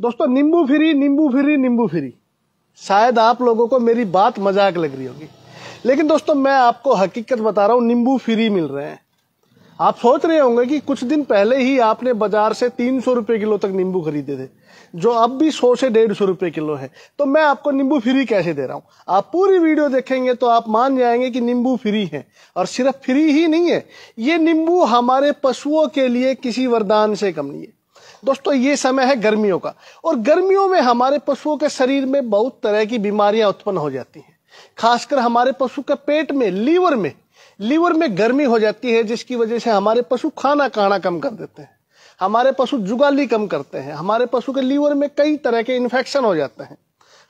दोस्तों नींबू फ्री नींबू फ्री नींबू फिरी शायद आप लोगों को मेरी बात मजाक लग रही होगी लेकिन दोस्तों मैं आपको हकीकत बता रहा हूँ नींबू फ्री मिल रहे हैं आप सोच रहे होंगे कि कुछ दिन पहले ही आपने बाजार से तीन सौ रुपये किलो तक नींबू खरीदे थे जो अब भी सौ से डेढ़ सौ रुपये किलो है तो मैं आपको नींबू फ्री कैसे दे रहा हूँ आप पूरी वीडियो देखेंगे तो आप मान जाएंगे कि नींबू फ्री है और सिर्फ फ्री ही नहीं है ये नींबू हमारे पशुओं के लिए किसी वरदान से कम नहीं है दोस्तों ये समय है गर्मियों का और गर्मियों में हमारे पशुओं के शरीर में बहुत तरह की बीमारियां उत्पन्न हो जाती हैं खासकर हमारे पशु के पेट में लीवर में लीवर में गर्मी हो जाती है जिसकी वजह से हमारे पशु खाना खाना कम कर देते हैं हमारे पशु जुगाली कम करते हैं हमारे पशु के लीवर में कई तरह के इन्फेक्शन हो जाते हैं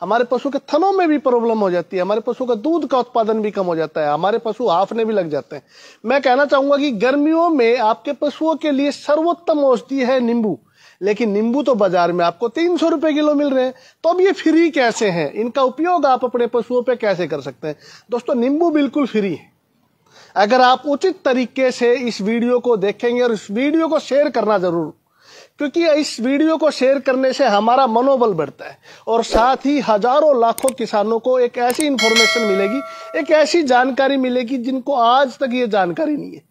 हमारे पशु के थनों में भी प्रॉब्लम हो जाती है हमारे पशु का दूध का उत्पादन भी कम हो जाता है हमारे पशु हाफने भी लग जाते हैं मैं कहना चाहूंगा कि गर्मियों में आपके पशुओं के लिए सर्वोत्तम औषधि है नींबू लेकिन नींबू तो बाजार में आपको तीन सौ रुपए किलो मिल रहे हैं तो अब ये फ्री कैसे हैं इनका उपयोग आप अपने पशुओं पे कैसे कर सकते हैं दोस्तों नींबू बिल्कुल फ्री है अगर आप उचित तरीके से इस वीडियो को देखेंगे और इस वीडियो को शेयर करना जरूर क्योंकि इस वीडियो को शेयर करने से हमारा मनोबल बढ़ता है और साथ ही हजारों लाखों किसानों को एक ऐसी इंफॉर्मेशन मिलेगी एक ऐसी जानकारी मिलेगी जिनको आज तक ये जानकारी नहीं है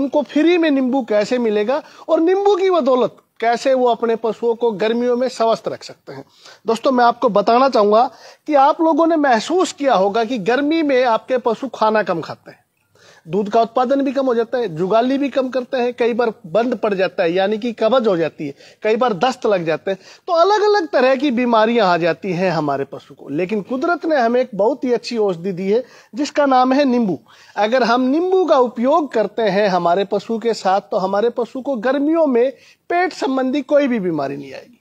उनको फ्री में नींबू कैसे मिलेगा और नींबू की बदौलत कैसे वो अपने पशुओं को गर्मियों में स्वस्थ रख सकते हैं दोस्तों मैं आपको बताना चाहूंगा कि आप लोगों ने महसूस किया होगा कि गर्मी में आपके पशु खाना कम खाते हैं दूध का उत्पादन भी कम हो जाता है जुगाली भी कम करते हैं कई बार बंद पड़ जाता है यानी कि कब्ज हो जाती है कई बार दस्त लग जाते हैं तो अलग अलग तरह की बीमारियां आ जाती हैं हमारे पशु को लेकिन कुदरत ने हमें एक बहुत ही अच्छी औषधि दी है जिसका नाम है नींबू अगर हम नींबू का उपयोग करते हैं हमारे पशु के साथ तो हमारे पशु को गर्मियों में पेट संबंधी कोई भी बीमारी नहीं आएगी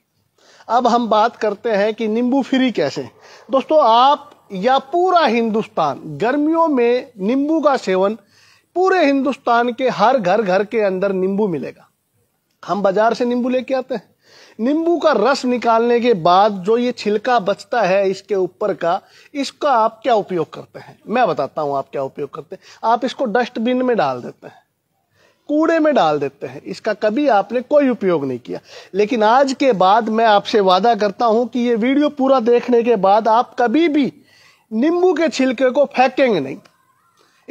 अब हम बात करते हैं कि नींबू फ्री कैसे दोस्तों आप या पूरा हिंदुस्तान गर्मियों में नींबू का सेवन पूरे हिंदुस्तान के हर घर घर के अंदर नींबू मिलेगा हम बाजार से नींबू लेके आते हैं नींबू का रस निकालने के बाद जो ये छिलका बचता है इसके ऊपर का इसका आप क्या उपयोग करते हैं मैं बताता हूं आप क्या उपयोग करते हैं आप इसको डस्टबिन में डाल देते हैं कूड़े में डाल देते हैं इसका कभी आपने कोई उपयोग नहीं किया लेकिन आज के बाद मैं आपसे वादा करता हूं कि ये वीडियो पूरा देखने के बाद आप कभी भी नींबू के छिलके को फेंकेंगे नहीं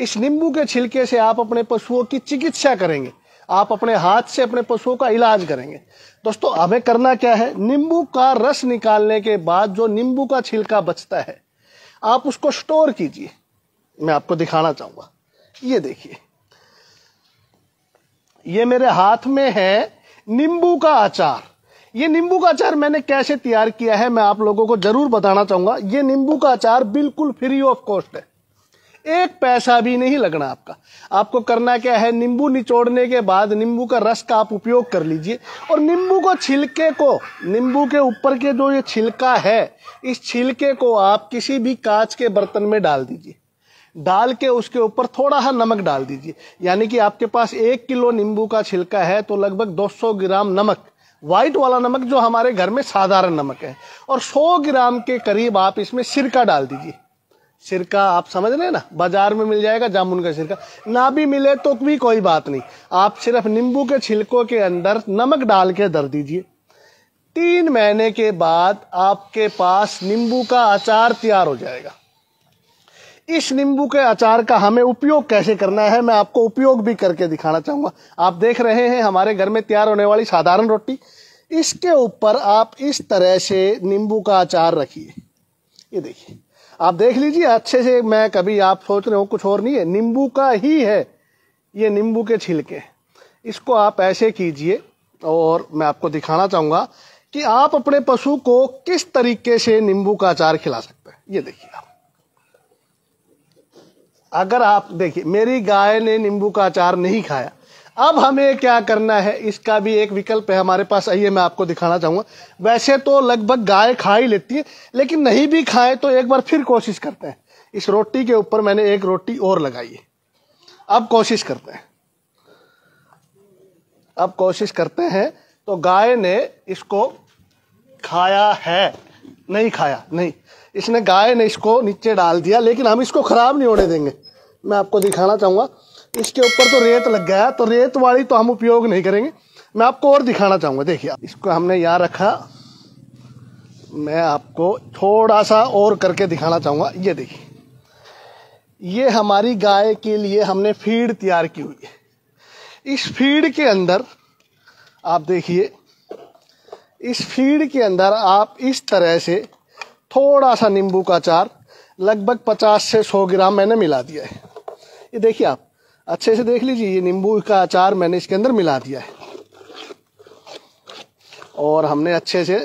इस नींबू के छिलके से आप अपने पशुओं की चिकित्सा करेंगे आप अपने हाथ से अपने पशुओं का इलाज करेंगे दोस्तों हमें करना क्या है नींबू का रस निकालने के बाद जो नींबू का छिलका बचता है आप उसको स्टोर कीजिए मैं आपको दिखाना चाहूंगा ये देखिए ये मेरे हाथ में है नींबू का अचार ये नींबू का अचार मैंने कैसे तैयार किया है मैं आप लोगों को जरूर बताना चाहूंगा ये नींबू का अचार बिल्कुल फ्री ऑफ कॉस्ट है एक पैसा भी नहीं लगना आपका आपको करना क्या है नींबू निचोड़ने के बाद नींबू का रस का आप उपयोग कर लीजिए और नींबू को छिलके को नींबू के ऊपर के जो ये छिलका है इस छिलके को आप किसी भी कांच के बर्तन में डाल दीजिए डाल के उसके ऊपर थोड़ा सा नमक डाल दीजिए यानी कि आपके पास एक किलो नींबू का छिलका है तो लगभग 200 ग्राम नमक व्हाइट वाला नमक जो हमारे घर में साधारण नमक है और 100 ग्राम के करीब आप इसमें सिरका डाल दीजिए सिरका आप समझ रहे ना बाजार में मिल जाएगा जामुन का सिरका ना भी मिले तो भी कोई बात नहीं आप सिर्फ नींबू के छिलकों के अंदर नमक डाल के धर दीजिए तीन महीने के बाद आपके पास नींबू का अचार तैयार हो जाएगा इस नींबू के अचार का हमें उपयोग कैसे करना है मैं आपको उपयोग भी करके दिखाना चाहूंगा आप देख रहे हैं हमारे घर में तैयार होने वाली साधारण रोटी इसके ऊपर आप इस तरह से नींबू का अचार रखिए ये देखिए आप देख लीजिए अच्छे से मैं कभी आप सोच रहे हो कुछ और नहीं है नींबू का ही है ये नींबू के छिलके इसको आप ऐसे कीजिए और मैं आपको दिखाना चाहूंगा कि आप अपने पशु को किस तरीके से नींबू का अचार खिला सकते हैं ये देखिए आप अगर आप देखिए मेरी गाय ने नींबू का अचार नहीं खाया अब हमें क्या करना है इसका भी एक विकल्प है हमारे पास आइए मैं आपको दिखाना चाहूंगा वैसे तो लगभग गाय खा ही लेती है लेकिन नहीं भी खाए तो एक बार फिर कोशिश करते हैं इस रोटी के ऊपर मैंने एक रोटी और लगाई है अब कोशिश करते हैं अब कोशिश करते हैं तो गाय ने इसको खाया है नहीं खाया नहीं इसने गाय ने इसको नीचे डाल दिया लेकिन हम इसको ख़राब नहीं होने देंगे मैं आपको दिखाना चाहूंगा इसके ऊपर तो रेत लग गया तो रेत वाली तो हम उपयोग नहीं करेंगे मैं आपको और दिखाना चाहूंगा देखिए इसको हमने यहाँ रखा मैं आपको थोड़ा सा और करके दिखाना चाहूंगा ये देखिए ये हमारी गाय के लिए हमने फीड तैयार की हुई है इस फीड के अंदर आप देखिए इस फीड के अंदर आप इस तरह से थोड़ा सा नींबू का चार लगभग 50 से 100 ग्राम मैंने मिला दिया है ये देखिए आप अच्छे से देख लीजिए ये नींबू का अचार मैंने इसके अंदर मिला दिया है और हमने अच्छे से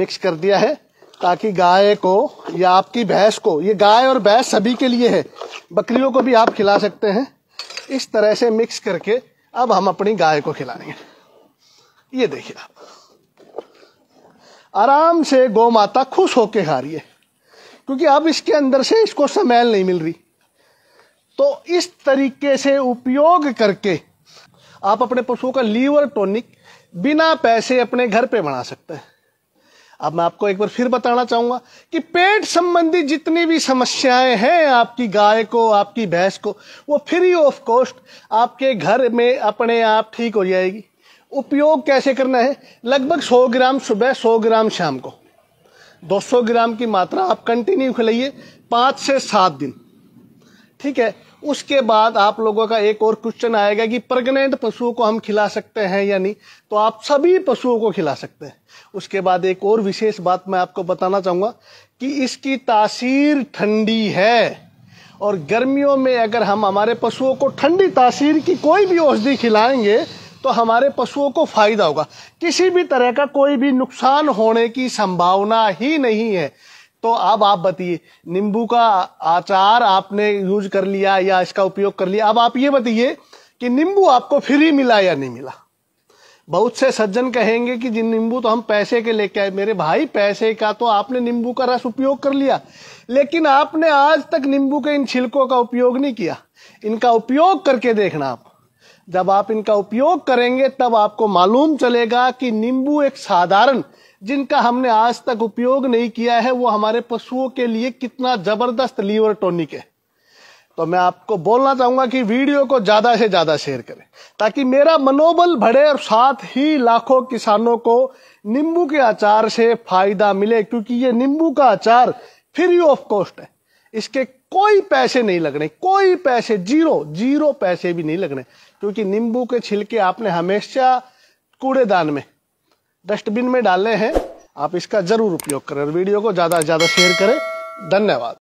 मिक्स कर दिया है ताकि गाय को या आपकी भैंस को ये गाय और भैंस सभी के लिए है बकरियों को भी आप खिला सकते हैं इस तरह से मिक्स करके अब हम अपनी गाय को खिलाएंगे ये देखिए आप आराम से गौ माता खुश होके खा रही है क्योंकि अब इसके अंदर से इसको समैल नहीं मिल रही तो इस तरीके से उपयोग करके आप अपने पशुओं का लीवर टॉनिक बिना पैसे अपने घर पे बना सकते हैं अब मैं आपको एक बार फिर बताना चाहूंगा कि पेट संबंधी जितनी भी समस्याएं हैं आपकी गाय को आपकी भैंस को वो फ्री ऑफ कॉस्ट आपके घर में अपने आप ठीक हो जाएगी उपयोग कैसे करना है लगभग 100 ग्राम सुबह 100 ग्राम शाम को 200 ग्राम की मात्रा आप कंटिन्यू खिलाइए पाँच से सात दिन ठीक है उसके बाद आप लोगों का एक और क्वेश्चन आएगा कि प्रेग्नेंट पशुओं को हम खिला सकते हैं या नहीं तो आप सभी पशुओं को खिला सकते हैं उसके बाद एक और विशेष बात मैं आपको बताना चाहूँगा कि इसकी तासीर ठंडी है और गर्मियों में अगर हम हमारे पशुओं को ठंडी तासीर की कोई भी औषधि खिलाएंगे तो हमारे पशुओं को फायदा होगा किसी भी तरह का कोई भी नुकसान होने की संभावना ही नहीं है तो अब आप बताइए नींबू का आचार आपने यूज कर लिया या इसका उपयोग कर लिया अब आप ये बताइए कि नींबू आपको फ्री मिला या नहीं मिला बहुत से सज्जन कहेंगे कि जिन नींबू तो हम पैसे के लेके आए मेरे भाई पैसे का तो आपने नींबू का रस उपयोग कर लिया लेकिन आपने आज तक नींबू के इन छिलकों का उपयोग नहीं किया इनका उपयोग करके देखना आप जब आप इनका उपयोग करेंगे तब आपको मालूम चलेगा कि नींबू एक साधारण जिनका हमने आज तक उपयोग नहीं किया है वो हमारे पशुओं के लिए कितना जबरदस्त लीवर टॉनिक है तो मैं आपको बोलना चाहूंगा कि वीडियो को ज्यादा से ज्यादा शेयर करें ताकि मेरा मनोबल बढ़े और साथ ही लाखों किसानों को नींबू के अचार से फायदा मिले क्योंकि ये नींबू का अचार फ्री ऑफ कॉस्ट है इसके कोई पैसे नहीं लगने कोई पैसे जीरो जीरो पैसे भी नहीं लगने क्योंकि नींबू के छिलके आपने हमेशा कूड़ेदान में डस्टबिन में डालने हैं आप इसका जरूर उपयोग करें और वीडियो को ज़्यादा से ज़्यादा शेयर करें धन्यवाद